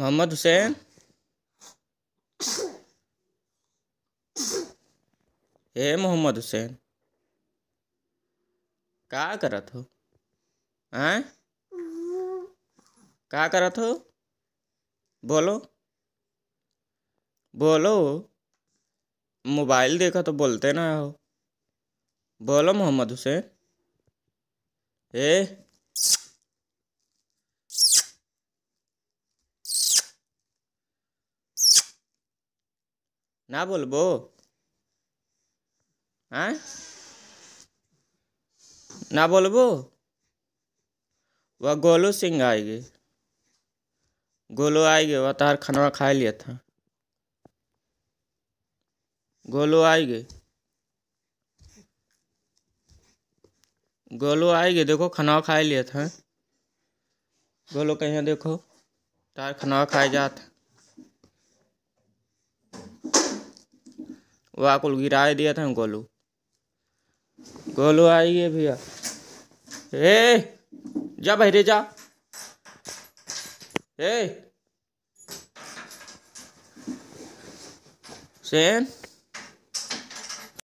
मोहम्मद हुसैन हे मोहम्मद हुसैन का करत हो हैं का करत हो बोलो बोलो मोबाइल देखा तो बोलते ना हो बोलो मोहम्मद हुसैन ए बोल बो हाँ ना बोलबो वह गोलू सिंह आएगी गोलू आएगी वह तार खाना खा लिया था गोलू आएगी गोलू आएगी देखो खाना खा लिया था गोलू कहीं देखो तार खाना खाए जाता वो आपको गिरा दिया था गोलू गोलू आइए भैया हे जा बहरे जा ए सेन